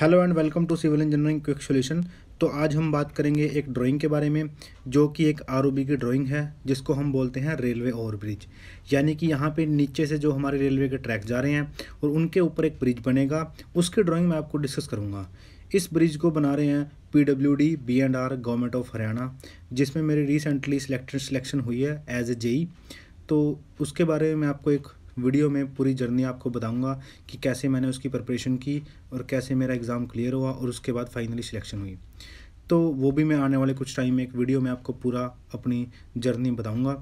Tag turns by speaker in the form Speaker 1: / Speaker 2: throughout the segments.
Speaker 1: hello and welcome to civil engineering quick solution तो आज हम बात करेंगे एक ड्राइंग के बारे में जो कि एक आर की ड्राइंग है जिसको हम बोलते हैं रेलवे ओवरब्रिज यानी कि यहाँ पे नीचे से जो हमारे रेलवे के ट्रैक जा रहे हैं और उनके ऊपर एक ब्रिज बनेगा उसके ड्राइंग मैं आपको डिस्कस करूँगा इस ब्रिज को बना रहे हैं P W D B and R government of Haryana जिसमें मेरी रिसेंटली सिलेक्शन हुई है एज ए जेई तो उसके बारे में मैं आपको एक वीडियो में पूरी जर्नी आपको बताऊँगा कि कैसे मैंने उसकी प्रिपरेशन की और कैसे मेरा एग्ज़ाम क्लियर हुआ और उसके बाद फाइनली सिलेक्शन हुई तो वो भी मैं आने वाले कुछ टाइम में एक वीडियो में आपको पूरा अपनी जर्नी बताऊँगा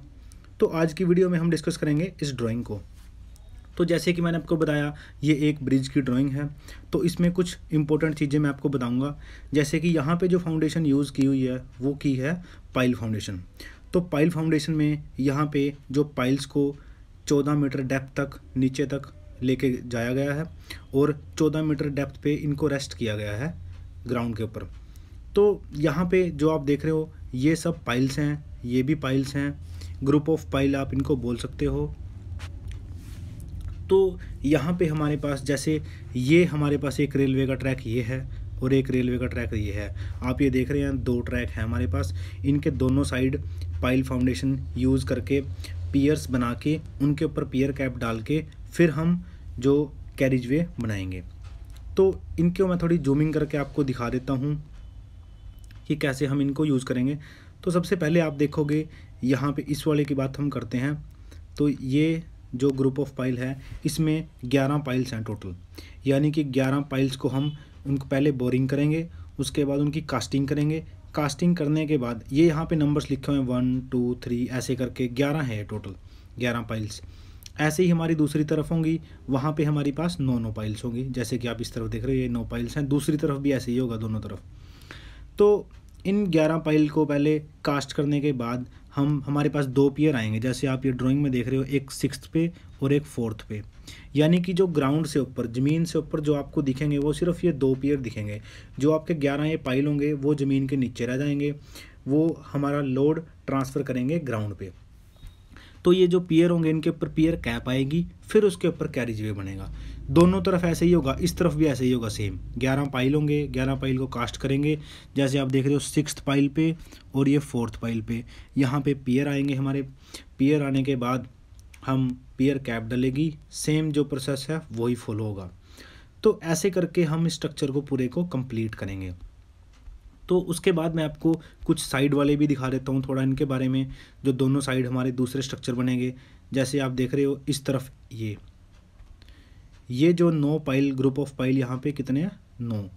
Speaker 1: तो आज की वीडियो में हम डिस्कस करेंगे इस ड्राइंग को तो जैसे कि मैंने आपको बताया ये एक ब्रिज की ड्राइंग है तो इसमें कुछ इंपॉर्टेंट चीज़ें मैं आपको बताऊंगा जैसे कि यहाँ पे जो फाउंडेशन यूज़ की हुई है वो की है पाइल फाउंडेशन तो पाइल फाउंडेशन में यहाँ पे जो पाइल्स को 14 मीटर डेप्थ तक नीचे तक लेके जाया गया है और 14 मीटर डेप्थ पे इनको रेस्ट किया गया है ग्राउंड के ऊपर तो यहाँ पे जो आप देख रहे हो ये सब पाइल्स हैं ये भी पाइल्स हैं ग्रुप ऑफ पाइल आप इनको बोल सकते हो तो यहाँ पे हमारे पास जैसे ये हमारे पास एक रेलवे का ट्रैक ये है और एक रेलवे का ट्रैक ये है आप ये देख रहे हैं दो ट्रैक हैं हमारे पास इनके दोनों साइड पाइल फाउंडेशन यूज़ करके पियर्स बना के उनके ऊपर पियर कैप डाल के फिर हम जो कैरिज वे बनाएंगे तो इनके मैं थोड़ी जूमिंग करके आपको दिखा देता हूँ कि कैसे हम इनको यूज़ करेंगे तो सबसे पहले आप देखोगे यहाँ पे इस वाले की बात हम करते हैं तो ये जो ग्रुप ऑफ पाइल है इसमें ग्यारह पाइल्स हैं टोटल यानी कि ग्यारह पाइल्स को हम उनको पहले बोरिंग करेंगे उसके बाद उनकी कास्टिंग करेंगे कास्टिंग करने के बाद ये यहाँ पे नंबर्स लिखे हुए हैं वन टू थ्री ऐसे करके ग्यारह है टोटल ग्यारह पाइल्स ऐसे ही हमारी दूसरी तरफ होंगी वहाँ पे हमारे पास नौ नौ पाइल्स होंगी जैसे कि आप इस तरफ देख रहे हो ये नौ पाइल्स हैं दूसरी तरफ भी ऐसे ही होगा दोनों तरफ तो इन ग्यारह पाइल को पहले कास्ट करने के बाद हम हमारे पास दो पेयर आएंगे जैसे आप ये ड्राइंग में देख रहे हो एक सिक्स पे और एक फोर्थ पे यानी कि जो ग्राउंड से ऊपर ज़मीन से ऊपर जो आपको दिखेंगे वो सिर्फ ये दो पेयर दिखेंगे जो आपके ग्यारह ये पाइल होंगे वो ज़मीन के नीचे रह जाएंगे वो हमारा लोड ट्रांसफ़र करेंगे ग्राउंड पे तो ये जो पियर होंगे इनके ऊपर पियर कैप आएगी फिर उसके ऊपर कैरिज वे बनेगा दोनों तरफ ऐसे ही होगा इस तरफ भी ऐसे ही होगा सेम ग्यारह पाइल होंगे ग्यारह पाइल को कास्ट करेंगे जैसे आप देख रहे हो सिक्स पाइल पे और ये फोर्थ पाइल पे यहाँ पे पियर आएंगे हमारे पियर आने के बाद हम पियर कैप डलेगी सेम जो प्रोसेस है वही फॉलो होगा तो ऐसे करके हम स्ट्रक्चर को पूरे को कंप्लीट करेंगे तो उसके बाद मैं आपको कुछ साइड वाले भी दिखा देता हूँ थोड़ा इनके बारे में जो दोनों साइड हमारे दूसरे स्ट्रक्चर बनेंगे जैसे आप देख रहे हो इस तरफ ये ये जो नो पाइल ग्रुप ऑफ पाइल यहाँ पे कितने हैं नो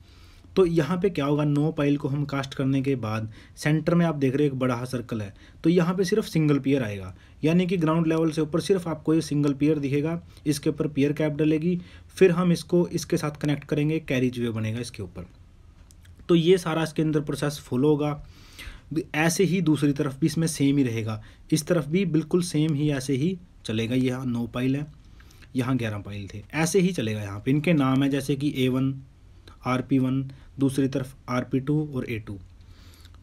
Speaker 1: तो यहाँ पे क्या होगा नो पाइल को हम कास्ट करने के बाद सेंटर में आप देख रहे हो एक बड़ा सर्कल है तो यहाँ पे सिर्फ सिंगल पियर आएगा यानी कि ग्राउंड लेवल से ऊपर सिर्फ आपको ये सिंगल पियर दिखेगा इसके ऊपर पियर कैप डलेगी फिर हम इसको इसके साथ कनेक्ट करेंगे कैरिज वे बनेगा इसके ऊपर तो ये सारा इसके अंदर प्रोसेस फॉलो होगा ऐसे ही दूसरी तरफ भी इसमें सेम ही रहेगा इस तरफ भी बिल्कुल सेम ही ऐसे ही चलेगा यहाँ नौ पाइल है यहाँ ग्यारह पाइल थे ऐसे ही चलेगा यहाँ पर इनके नाम है जैसे कि A one R P one दूसरी तरफ आर पी टू और ए टू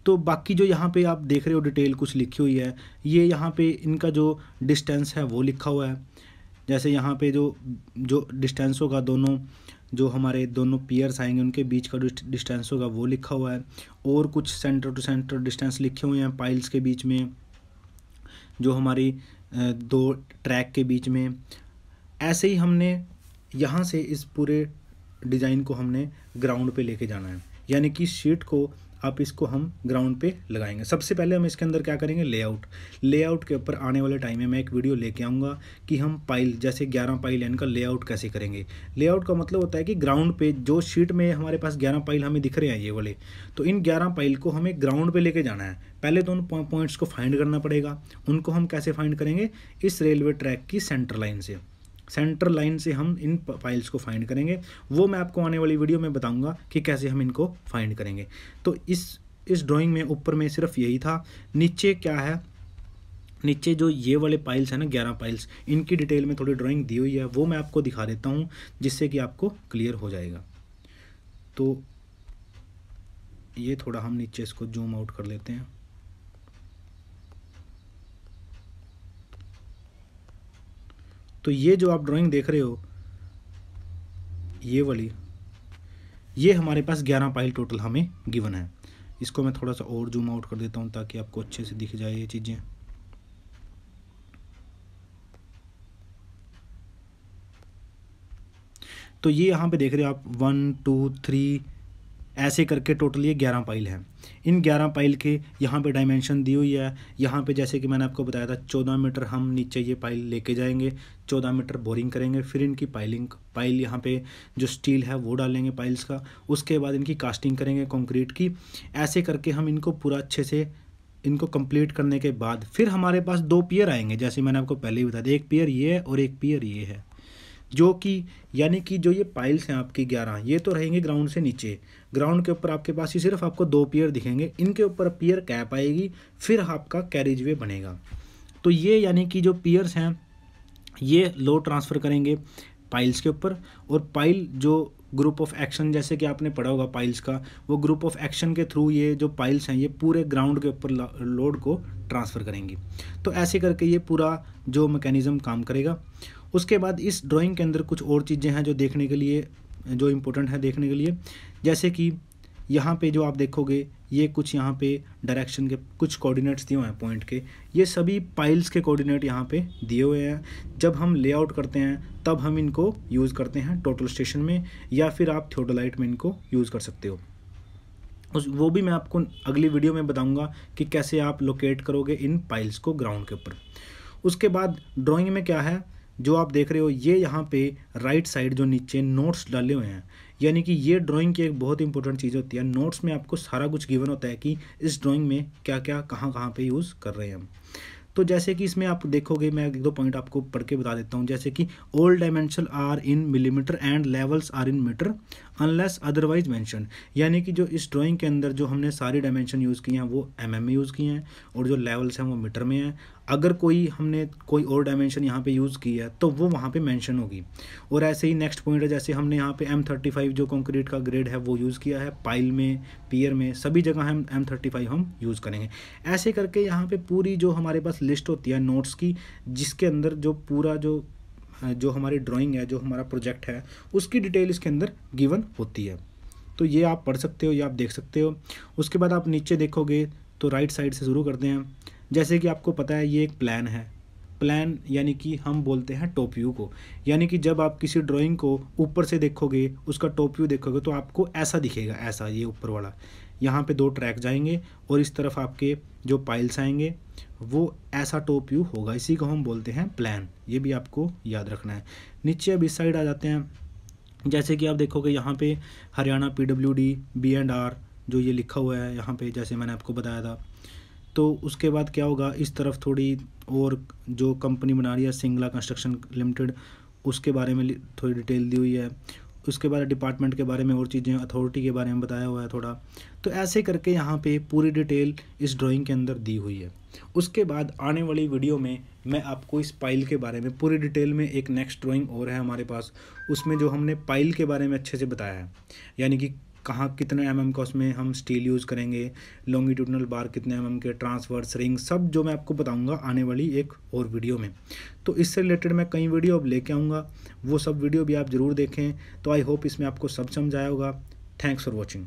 Speaker 1: तो बाकी जो यहाँ पे आप देख रहे हो डिटेल कुछ लिखी हुई है ये यहाँ पे इनका जो डिस्टेंस है वो लिखा हुआ है जैसे यहाँ पे जो जो डिस्टेंस होगा दोनों जो हमारे दोनों पियर्स आएंगे उनके बीच का डिस्टेंस होगा वो लिखा हुआ है और कुछ सेंटर टू सेंटर डिस्टेंस लिखे हुए हैं पाइल्स के बीच में जो हमारी दो ट्रैक के बीच में ऐसे ही हमने यहाँ से इस पूरे डिज़ाइन को हमने ग्राउंड पे लेके जाना है यानी कि शीट को अब इसको हम ग्राउंड पे लगाएंगे सबसे पहले हम इसके अंदर क्या करेंगे लेआउट लेआउट के ऊपर आने वाले टाइम में मैं एक वीडियो लेके आऊँगा कि हम पाइल जैसे ग्यारह पाइल है इनका लेआउट कैसे करेंगे लेआउट का मतलब होता है कि ग्राउंड पे जो शीट में हमारे पास ग्यारह पाइल हमें दिख रहे हैं ये वाले तो इन ग्यारह पाइल को हमें ग्राउंड पर लेके जाना है पहले तो उन पॉइंट्स को फाइंड करना पड़ेगा उनको हम कैसे फाइंड करेंगे इस रेलवे ट्रैक की सेंटर लाइन से सेंटर लाइन से हम इन फाइल्स को फाइंड करेंगे वो मैं आपको आने वाली वीडियो में बताऊंगा कि कैसे हम इनको फाइंड करेंगे तो इस इस ड्राइंग में ऊपर में सिर्फ यही था नीचे क्या है नीचे जो ये वाले पाइल्स हैं ना ग्यारह पाइल्स इनकी डिटेल में थोड़ी ड्राइंग दी हुई है वो मैं आपको दिखा देता हूँ जिससे कि आपको क्लियर हो जाएगा तो ये थोड़ा हम नीचे इसको जूम आउट कर लेते हैं तो ये जो आप ड्राइंग देख रहे हो ये वाली ये हमारे पास ग्यारह पाइल टोटल हमें गिवन है इसको मैं थोड़ा सा और जूम आउट कर देता हूँ ताकि आपको अच्छे से दिख जाए ये चीज़ें तो ये यहाँ पे देख रहे हो आप वन टू थ्री ऐसे करके टोटल ये ग्यारह पाइल हैं इन ग्यारह पाइल के यहाँ पे डायमेंशन दी हुई है यहाँ पे जैसे कि मैंने आपको बताया था चौदह मीटर हम नीचे ये पाइल लेके जाएंगे चौदह मीटर बोरिंग करेंगे फिर इनकी पाइलिंग पाइल यहाँ पे जो स्टील है वो डालेंगे पाइल्स का उसके बाद इनकी कास्टिंग करेंगे कंक्रीट की ऐसे करके हम इनको पूरा अच्छे से इनको कंप्लीट करने के बाद फिर हमारे पास दो पियर आएंगे जैसे मैंने आपको पहले ही बताया एक पियर ये है और एक पियर ये है जो कि यानी कि जो ये पाइल्स हैं आपकी ग्यारह ये तो रहेंगे ग्राउंड से नीचे ग्राउंड के ऊपर आपके पास ये सिर्फ आपको दो पेयर दिखेंगे इनके ऊपर पेयर कैप आएगी फिर आपका कैरेज वे बनेगा तो ये यानी कि जो पेयर्स हैं ये लो ट्रांसफ़र करेंगे पाइल्स के ऊपर और पाइल जो ग्रुप ऑफ एक्शन जैसे कि आपने पढ़ा होगा पाइल्स का वो ग्रुप ऑफ एक्शन के थ्रू ये जो पाइल्स हैं ये पूरे ग्राउंड के ऊपर लोड को ट्रांसफ़र करेंगी तो ऐसे करके ये पूरा जो मैकेनिज़्म काम करेगा उसके बाद इस ड्राइंग के अंदर कुछ और चीज़ें हैं जो देखने के लिए जो इम्पोर्टेंट है देखने के लिए जैसे कि यहाँ पे जो आप देखोगे ये कुछ यहाँ पे डायरेक्शन के कुछ कोऑर्डिनेट्स दिए हुए हैं पॉइंट के ये सभी पाइल्स के कोऑर्डिनेट यहाँ पे दिए हुए हैं जब हम लेआउट करते हैं तब हम इनको यूज़ करते हैं टोटल स्टेशन में या फिर आप थियोडोलाइट में इनको यूज़ कर सकते हो उस वो भी मैं आपको अगली वीडियो में बताऊँगा कि कैसे आप लोकेट करोगे इन पाइल्स को ग्राउंड के ऊपर उसके बाद ड्राइंग में क्या है जो आप देख रहे हो ये यहाँ पे राइट साइड जो नीचे नोट्स डाले हुए हैं यानी कि ये ड्राइंग की एक बहुत इंपॉर्टेंट चीज़ होती है नोट्स में आपको सारा कुछ गिवन होता है कि इस ड्राइंग में क्या क्या कहाँ कहाँ पे यूज़ कर रहे हैं हम तो जैसे कि इसमें आप देखोगे मैं एक दो पॉइंट आपको पढ़ के बता देता हूँ जैसे कि all dimension are in millimetre and levels are in metre unless otherwise mention यानी कि जो इस ड्राइंग के अंदर जो हमने सारी डायमेंशन यूज़ किए हैं वो एम mm में यूज़ किए हैं और जो लेवल्स हैं वो मीटर में हैं अगर कोई हमने कोई और डायमेंशन यहाँ पे यूज़ की है तो वो वहाँ पे मेंशन होगी और ऐसे ही नेक्स्ट पॉइंट है जैसे हमने यहाँ पे एम थर्टी फाइव जो कंक्रीट का ग्रेड है वो यूज़ किया है पाइल में पियर में सभी जगह हम एम थर्टी फाइव हम यूज़ करेंगे ऐसे करके यहाँ पर पूरी जो हमारे पास लिस्ट होती है नोट्स की जिसके अंदर जो पूरा जो जो हमारी ड्राॅइंग है जो हमारा प्रोजेक्ट है उसकी डिटेल इसके अंदर गिवन होती है तो ये आप पढ़ सकते हो या आप देख सकते हो उसके बाद आप नीचे देखोगे तो राइट साइड से शुरू करते हैं जैसे कि आपको पता है ये एक प्लान है प्लान यानी कि हम बोलते हैं टॉप व्यू को यानी कि जब आप किसी ड्राइंग को ऊपर से देखोगे उसका टॉप व्यू देखोगे तो आपको ऐसा दिखेगा ऐसा ये ऊपर वाला यहाँ पे दो ट्रैक जाएंगे और इस तरफ आपके जो पाइल्स आएंगे वो ऐसा टॉप व्यू होगा इसी को हम बोलते हैं प्लान ये भी आपको याद रखना है नीचे अब इस साइड आ जाते हैं जैसे कि आप देखोगे यहाँ पर Haryana P W D B and R जो ये लिखा हुआ है यहाँ पर जैसे मैंने आपको बताया था तो उसके बाद क्या होगा इस तरफ थोड़ी और जो कंपनी बना रही है सिंगला कंस्ट्रक्शन लिमिटेड उसके बारे में थोड़ी डिटेल दी हुई है उसके बाद डिपार्टमेंट के बारे में और चीज़ें अथॉरिटी के बारे में बताया हुआ है थोड़ा तो ऐसे करके यहाँ पे पूरी डिटेल इस ड्राइंग के अंदर दी हुई है उसके बाद आने वाली वीडियो में मैं आपको इस पाइल के बारे में पूरी डिटेल में एक नेक्स्ट ड्राइंग और है हमारे पास उसमें जो हमने पाइल के बारे में अच्छे से बताया है यानी कि कहाँ कितने एम mm का उसमें हम स्टील यूज़ करेंगे लॉन्गिट्यूडनल बार कितने एम mm के ट्रांसवर्स रिंग सब जो मैं आपको बताऊँगा आने वाली एक और वीडियो में तो इससे रिलेटेड मैं कई वीडियो अब लेके आऊँगा वो सब वीडियो भी आप ज़रूर देखें तो आई होप इसमें आपको सब समझ आया होगा थैंक्स फॉर वॉचिंग